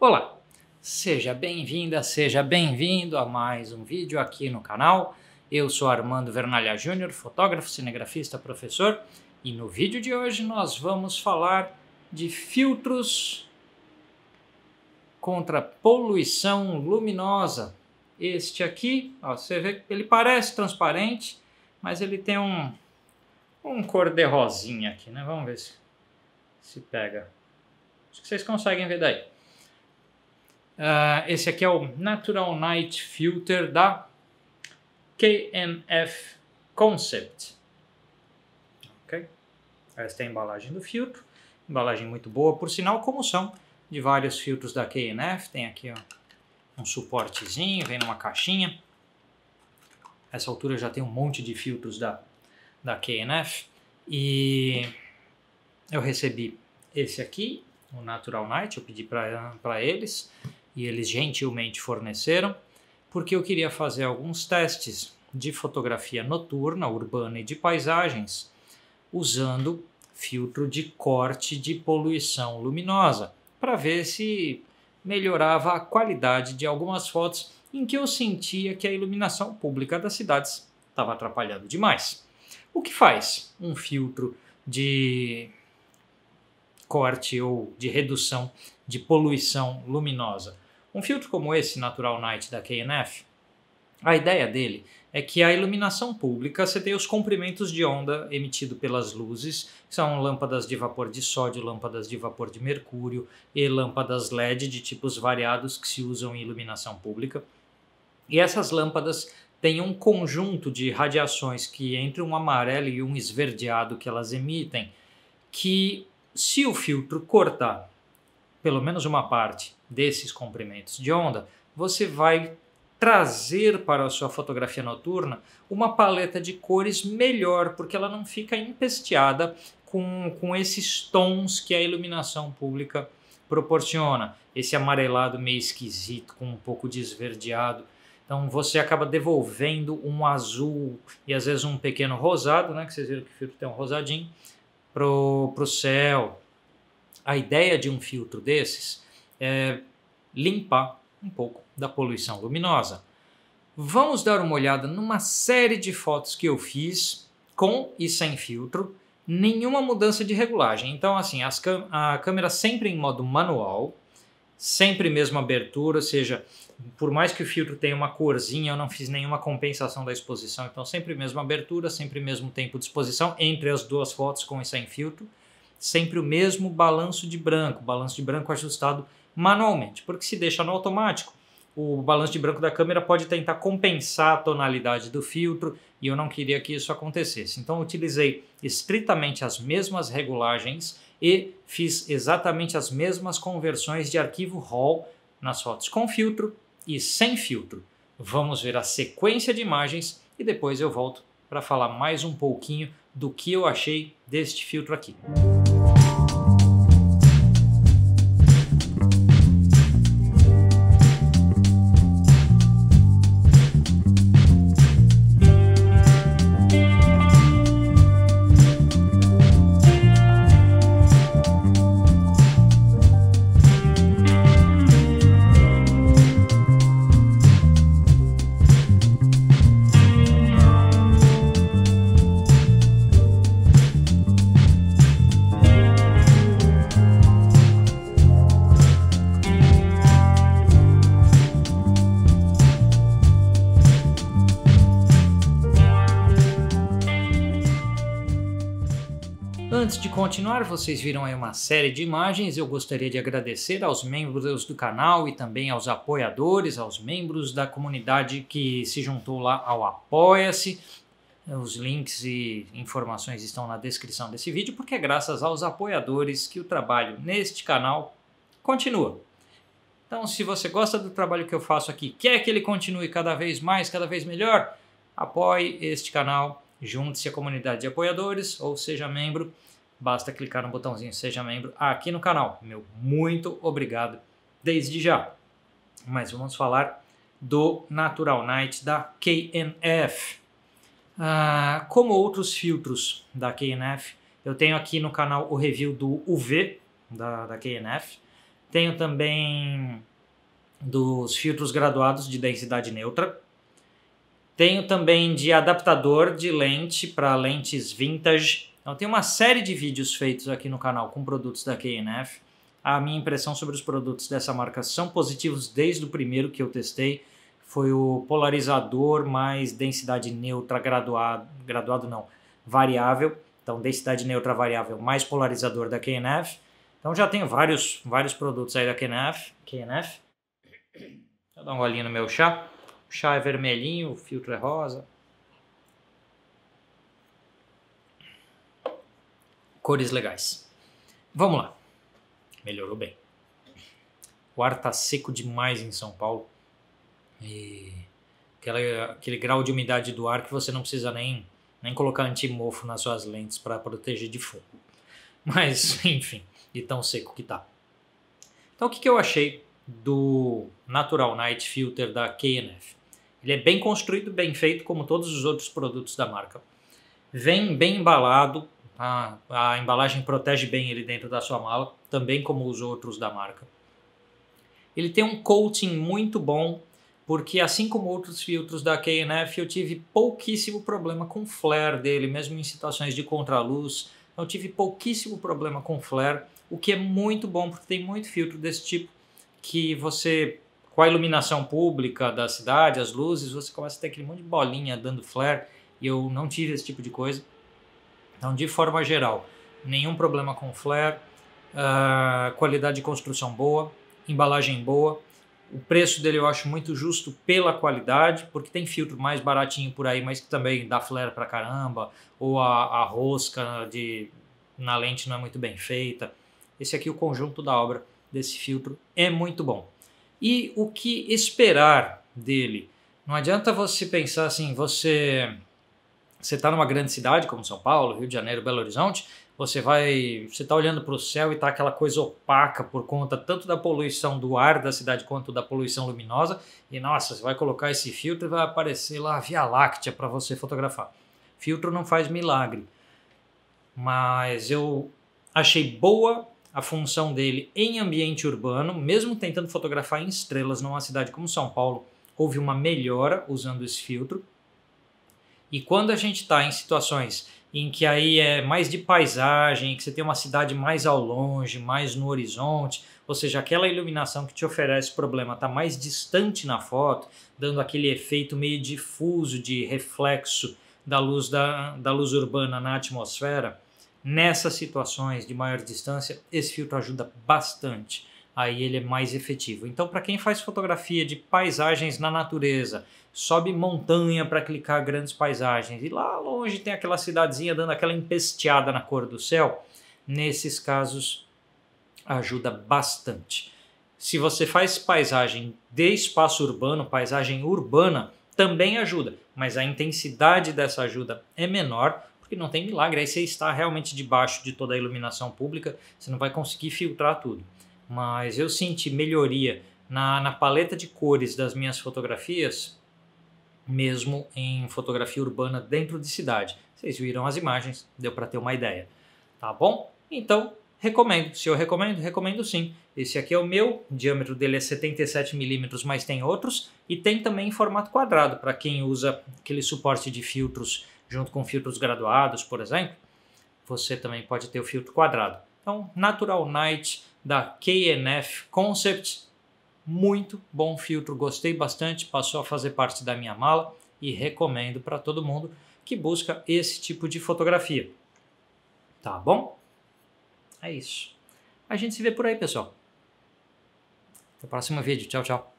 Olá, seja bem-vinda, seja bem-vindo a mais um vídeo aqui no canal. Eu sou Armando Vernalha Júnior, fotógrafo, cinegrafista, professor, e no vídeo de hoje nós vamos falar de filtros contra poluição luminosa. Este aqui, ó, você vê que ele parece transparente, mas ele tem um, um cor de rosinha aqui, né? Vamos ver se, se pega. Acho que vocês conseguem ver daí. Uh, esse aqui é o Natural Night Filter da KNF Concept. Ok? Esta é a embalagem do filtro. Embalagem muito boa, por sinal, como são de vários filtros da KNF. Tem aqui ó, um suportezinho, vem numa caixinha. Essa altura já tem um monte de filtros da, da KNF. E eu recebi esse aqui, o Natural Night, eu pedi para eles e eles gentilmente forneceram, porque eu queria fazer alguns testes de fotografia noturna, urbana e de paisagens, usando filtro de corte de poluição luminosa, para ver se melhorava a qualidade de algumas fotos em que eu sentia que a iluminação pública das cidades estava atrapalhando demais. O que faz um filtro de corte ou de redução de poluição luminosa. Um filtro como esse, Natural Night da KNF, a ideia dele é que a iluminação pública você tem os comprimentos de onda emitido pelas luzes, que são lâmpadas de vapor de sódio, lâmpadas de vapor de mercúrio e lâmpadas LED de tipos variados que se usam em iluminação pública. E essas lâmpadas têm um conjunto de radiações que entre um amarelo e um esverdeado que elas emitem, que se o filtro cortar pelo menos uma parte desses comprimentos de onda, você vai trazer para a sua fotografia noturna uma paleta de cores melhor, porque ela não fica empesteada com, com esses tons que a iluminação pública proporciona. Esse amarelado meio esquisito, com um pouco de esverdeado. Então você acaba devolvendo um azul e às vezes um pequeno rosado, né? Que vocês viram que o filtro tem um rosadinho para o céu. A ideia de um filtro desses é limpar um pouco da poluição luminosa. Vamos dar uma olhada numa série de fotos que eu fiz com e sem filtro, nenhuma mudança de regulagem. Então, assim, a câmera sempre em modo manual, sempre mesma abertura, ou seja, por mais que o filtro tenha uma corzinha, eu não fiz nenhuma compensação da exposição, então sempre mesma abertura, sempre mesmo tempo de exposição entre as duas fotos com e sem filtro, sempre o mesmo balanço de branco, balanço de branco ajustado manualmente, porque se deixa no automático, o balanço de branco da câmera pode tentar compensar a tonalidade do filtro e eu não queria que isso acontecesse. Então utilizei estritamente as mesmas regulagens e fiz exatamente as mesmas conversões de arquivo RAW nas fotos com filtro e sem filtro. Vamos ver a sequência de imagens e depois eu volto para falar mais um pouquinho do que eu achei deste filtro aqui. Antes de continuar, vocês viram aí uma série de imagens. Eu gostaria de agradecer aos membros do canal e também aos apoiadores, aos membros da comunidade que se juntou lá ao Apoia-se. Os links e informações estão na descrição desse vídeo, porque é graças aos apoiadores que o trabalho neste canal continua. Então, se você gosta do trabalho que eu faço aqui, quer que ele continue cada vez mais, cada vez melhor, apoie este canal, junte-se à comunidade de apoiadores ou seja membro basta clicar no botãozinho Seja Membro aqui no canal. Meu muito obrigado desde já. Mas vamos falar do Natural Night da KNF. Ah, como outros filtros da KNF, eu tenho aqui no canal o review do UV da, da KNF. Tenho também dos filtros graduados de densidade neutra. Tenho também de adaptador de lente para lentes vintage então tem uma série de vídeos feitos aqui no canal com produtos da KNF. A minha impressão sobre os produtos dessa marca são positivos desde o primeiro que eu testei. Foi o polarizador mais densidade neutra graduado, graduado não, variável. Então densidade neutra variável mais polarizador da KNF. Então já tenho vários, vários produtos aí da KNF. KNF. Deixa eu dar um golinho no meu chá. O chá é vermelhinho, o filtro é rosa. cores legais. Vamos lá. Melhorou bem. O ar tá seco demais em São Paulo. E aquele, aquele grau de umidade do ar que você não precisa nem, nem colocar antimofo nas suas lentes para proteger de fogo. Mas, enfim, e tão seco que tá. Então, o que, que eu achei do Natural Night Filter da KNF? Ele é bem construído, bem feito, como todos os outros produtos da marca. Vem bem embalado, a, a embalagem protege bem ele dentro da sua mala, também como os outros da marca. Ele tem um coating muito bom, porque assim como outros filtros da KNF, eu tive pouquíssimo problema com flare dele, mesmo em situações de contraluz. Eu tive pouquíssimo problema com flare, o que é muito bom, porque tem muito filtro desse tipo que você, com a iluminação pública da cidade, as luzes, você começa a ter aquele monte de bolinha dando flare, e eu não tive esse tipo de coisa. Então, de forma geral, nenhum problema com flare, uh, qualidade de construção boa, embalagem boa. O preço dele eu acho muito justo pela qualidade, porque tem filtro mais baratinho por aí, mas que também dá flare pra caramba, ou a, a rosca de, na lente não é muito bem feita. Esse aqui, o conjunto da obra desse filtro é muito bom. E o que esperar dele? Não adianta você pensar assim, você você está numa grande cidade como São Paulo, Rio de Janeiro, Belo Horizonte, você vai, você está olhando para o céu e está aquela coisa opaca por conta tanto da poluição do ar da cidade quanto da poluição luminosa. E nossa, você vai colocar esse filtro e vai aparecer lá a Via Láctea para você fotografar. Filtro não faz milagre, mas eu achei boa a função dele em ambiente urbano, mesmo tentando fotografar em estrelas numa cidade como São Paulo. Houve uma melhora usando esse filtro. E quando a gente está em situações em que aí é mais de paisagem, que você tem uma cidade mais ao longe, mais no horizonte, ou seja, aquela iluminação que te oferece problema está mais distante na foto, dando aquele efeito meio difuso de reflexo da luz, da, da luz urbana na atmosfera, nessas situações de maior distância, esse filtro ajuda bastante aí ele é mais efetivo. Então, para quem faz fotografia de paisagens na natureza, sobe montanha para clicar grandes paisagens e lá longe tem aquela cidadezinha dando aquela empesteada na cor do céu, nesses casos ajuda bastante. Se você faz paisagem de espaço urbano, paisagem urbana, também ajuda, mas a intensidade dessa ajuda é menor porque não tem milagre. Aí você está realmente debaixo de toda a iluminação pública, você não vai conseguir filtrar tudo mas eu senti melhoria na, na paleta de cores das minhas fotografias, mesmo em fotografia urbana dentro de cidade. Vocês viram as imagens, deu para ter uma ideia, tá bom? Então, recomendo. Se eu recomendo, recomendo sim. Esse aqui é o meu, o diâmetro dele é 77 milímetros, mas tem outros e tem também em formato quadrado para quem usa aquele suporte de filtros junto com filtros graduados, por exemplo. Você também pode ter o filtro quadrado. Então, Natural Night da KNF Concept. Muito bom filtro, gostei bastante, passou a fazer parte da minha mala e recomendo para todo mundo que busca esse tipo de fotografia. Tá bom? É isso. A gente se vê por aí, pessoal. Até o próximo vídeo. Tchau, tchau.